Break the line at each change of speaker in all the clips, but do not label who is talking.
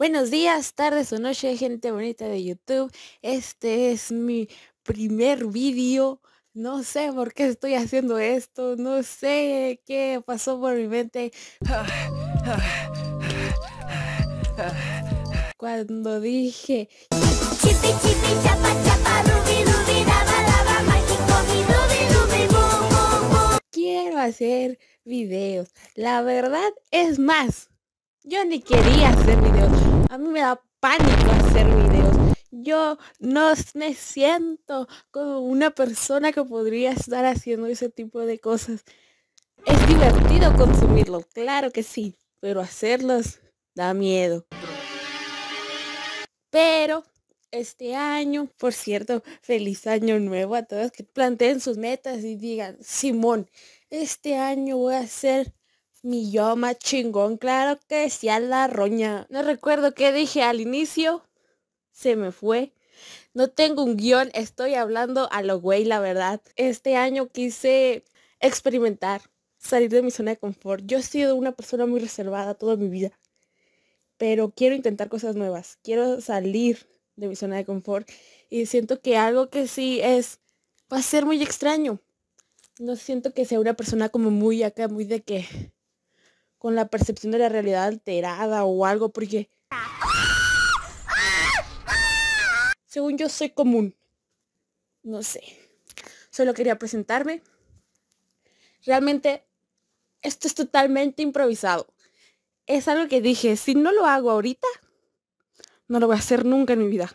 Buenos días, tardes o noches, gente bonita de YouTube. Este es mi primer vídeo. No sé por qué estoy haciendo esto. No sé qué pasó por mi mente. Cuando dije... Quiero hacer videos. La verdad es más. Yo ni quería hacer videos. A mí me da pánico hacer videos. Yo no me siento como una persona que podría estar haciendo ese tipo de cosas. Es divertido consumirlo, claro que sí, pero hacerlos da miedo. Pero este año, por cierto, feliz año nuevo a todos que planteen sus metas y digan, Simón, este año voy a hacer mi yo más chingón, claro que a la roña. No recuerdo qué dije al inicio. Se me fue. No tengo un guión, estoy hablando a lo güey, la verdad. Este año quise experimentar, salir de mi zona de confort. Yo he sido una persona muy reservada toda mi vida, pero quiero intentar cosas nuevas. Quiero salir de mi zona de confort y siento que algo que sí es, va a ser muy extraño. No siento que sea una persona como muy acá, muy de que con la percepción de la realidad alterada o algo, porque... Según yo soy común. No sé. Solo quería presentarme. Realmente, esto es totalmente improvisado. Es algo que dije, si no lo hago ahorita, no lo voy a hacer nunca en mi vida.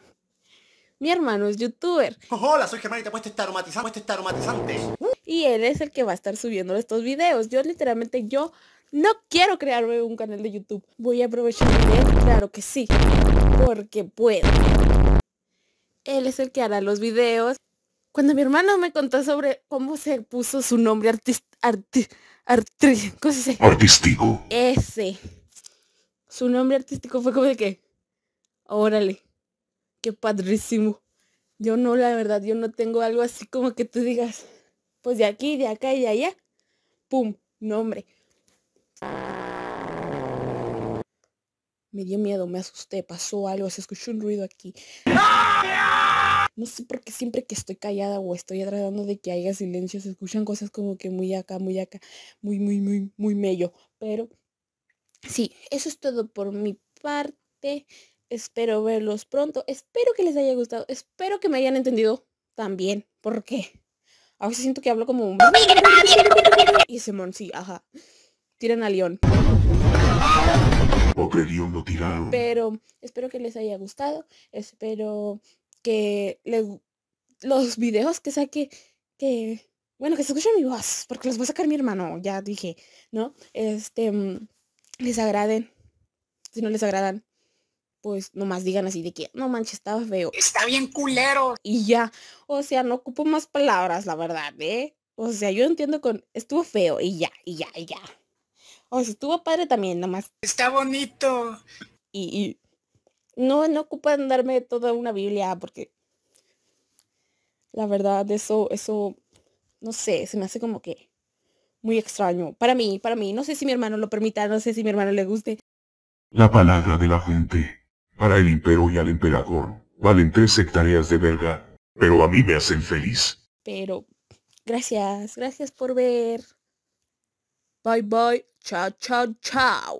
Mi hermano es youtuber. Hola, soy Germán y te puedes estar aromatizante. Y él es el que va a estar subiendo estos videos. Yo literalmente, yo no quiero crearme un canal de YouTube. Voy a aprovechar el claro que sí. Porque puedo. Él es el que hará los videos. Cuando mi hermano me contó sobre cómo se puso su nombre artista... Arti, ¿Cómo se dice? Artístico. Ese. Su nombre artístico fue como de que... Órale. Qué padrísimo. Yo no, la verdad, yo no tengo algo así como que tú digas, pues de aquí, de acá y de allá. ¡Pum! Nombre. Me dio miedo, me asusté, pasó algo, se escuchó un ruido aquí. No sé por qué siempre que estoy callada o estoy tratando de que haya silencio, se escuchan cosas como que muy acá, muy acá, muy, muy, muy, muy mello. Pero sí, eso es todo por mi parte. Espero verlos pronto. Espero que les haya gustado. Espero que me hayan entendido también. Porque qué? A veces siento que hablo como un... Y mon sí, ajá tiran a León. León lo tiraron. Pero espero que les haya gustado. Espero que les, los videos que saque, que... Bueno, que se escuchen mi voz, porque los va a sacar mi hermano, ya dije, ¿no? Este, mm, les agraden. Si no les agradan, pues nomás digan así de que no manches, estaba feo. Está bien culero. Y ya, o sea, no ocupo más palabras, la verdad, ¿eh? O sea, yo entiendo con estuvo feo y ya, y ya, y ya. O estuvo padre también, nomás. Está bonito. Y, no, no ocupan darme toda una Biblia porque la verdad eso, eso, no sé, se me hace como que muy extraño. Para mí, para mí. No sé si mi hermano lo permita, no sé si mi hermano le guste. La palabra de la gente. Para el imperio y al emperador. Valen tres hectáreas de verga. Pero a mí me hacen feliz. Pero, gracias, gracias por ver. Bye bye. Ciao, ciao, ciao.